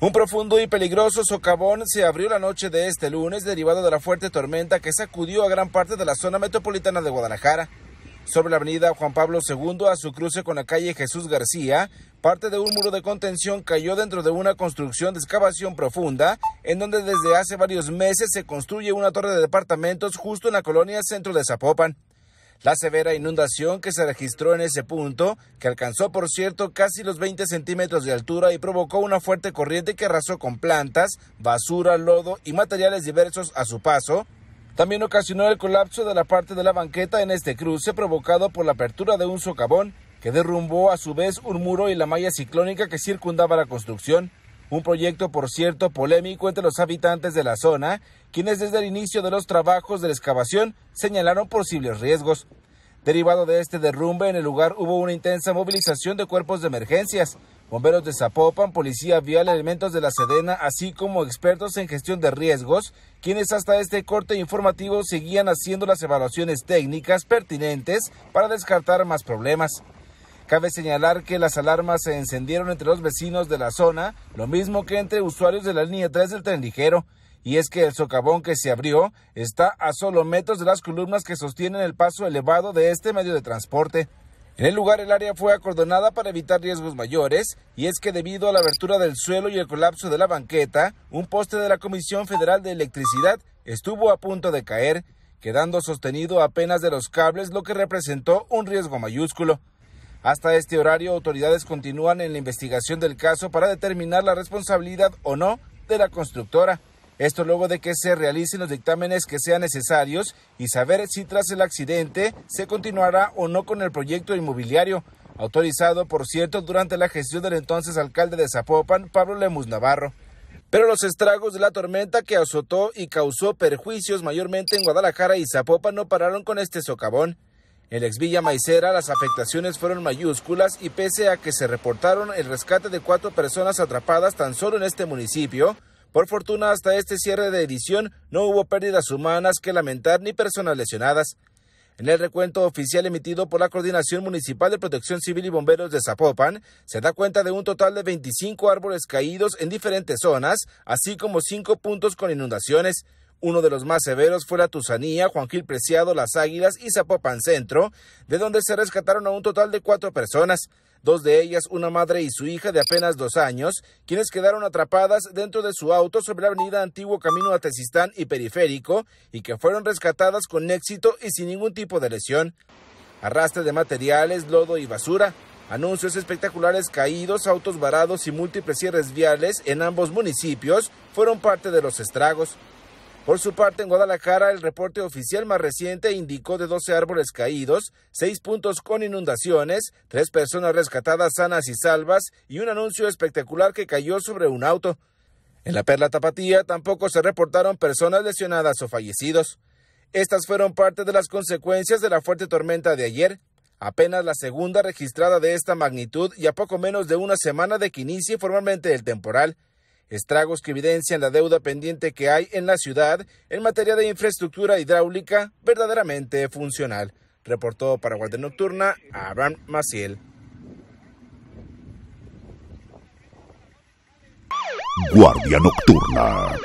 Un profundo y peligroso socavón se abrió la noche de este lunes derivado de la fuerte tormenta que sacudió a gran parte de la zona metropolitana de Guadalajara. Sobre la avenida Juan Pablo II, a su cruce con la calle Jesús García, parte de un muro de contención cayó dentro de una construcción de excavación profunda, en donde desde hace varios meses se construye una torre de departamentos justo en la colonia centro de Zapopan. La severa inundación que se registró en ese punto, que alcanzó por cierto casi los 20 centímetros de altura y provocó una fuerte corriente que arrasó con plantas, basura, lodo y materiales diversos a su paso, también ocasionó el colapso de la parte de la banqueta en este cruce provocado por la apertura de un socavón que derrumbó a su vez un muro y la malla ciclónica que circundaba la construcción. Un proyecto, por cierto, polémico entre los habitantes de la zona, quienes desde el inicio de los trabajos de la excavación señalaron posibles riesgos. Derivado de este derrumbe, en el lugar hubo una intensa movilización de cuerpos de emergencias, bomberos de Zapopan, policía vial, elementos de la Sedena, así como expertos en gestión de riesgos, quienes hasta este corte informativo seguían haciendo las evaluaciones técnicas pertinentes para descartar más problemas. Cabe señalar que las alarmas se encendieron entre los vecinos de la zona, lo mismo que entre usuarios de la línea 3 del tren ligero. Y es que el socavón que se abrió está a solo metros de las columnas que sostienen el paso elevado de este medio de transporte. En el lugar el área fue acordonada para evitar riesgos mayores y es que debido a la abertura del suelo y el colapso de la banqueta, un poste de la Comisión Federal de Electricidad estuvo a punto de caer, quedando sostenido apenas de los cables, lo que representó un riesgo mayúsculo. Hasta este horario, autoridades continúan en la investigación del caso para determinar la responsabilidad o no de la constructora. Esto luego de que se realicen los dictámenes que sean necesarios y saber si tras el accidente se continuará o no con el proyecto inmobiliario, autorizado, por cierto, durante la gestión del entonces alcalde de Zapopan, Pablo Lemus Navarro. Pero los estragos de la tormenta que azotó y causó perjuicios mayormente en Guadalajara y Zapopan no pararon con este socavón. En ex Villa Maicera las afectaciones fueron mayúsculas y pese a que se reportaron el rescate de cuatro personas atrapadas tan solo en este municipio, por fortuna hasta este cierre de edición no hubo pérdidas humanas que lamentar ni personas lesionadas. En el recuento oficial emitido por la Coordinación Municipal de Protección Civil y Bomberos de Zapopan, se da cuenta de un total de 25 árboles caídos en diferentes zonas, así como cinco puntos con inundaciones, uno de los más severos fue la Tusanía, Juan Gil Preciado, Las Águilas y Zapopan Centro, de donde se rescataron a un total de cuatro personas, dos de ellas una madre y su hija de apenas dos años, quienes quedaron atrapadas dentro de su auto sobre la avenida Antiguo Camino a y Periférico y que fueron rescatadas con éxito y sin ningún tipo de lesión. Arrastre de materiales, lodo y basura, Anuncios espectaculares caídos, autos varados y múltiples cierres viales en ambos municipios fueron parte de los estragos. Por su parte, en Guadalajara, el reporte oficial más reciente indicó de 12 árboles caídos, 6 puntos con inundaciones, 3 personas rescatadas sanas y salvas y un anuncio espectacular que cayó sobre un auto. En la Perla Tapatía tampoco se reportaron personas lesionadas o fallecidos. Estas fueron parte de las consecuencias de la fuerte tormenta de ayer, apenas la segunda registrada de esta magnitud y a poco menos de una semana de que inicie formalmente el temporal estragos que evidencian la deuda pendiente que hay en la ciudad en materia de infraestructura hidráulica verdaderamente funcional. Reportó para Guardia Nocturna Abraham Maciel. Guardia Nocturna.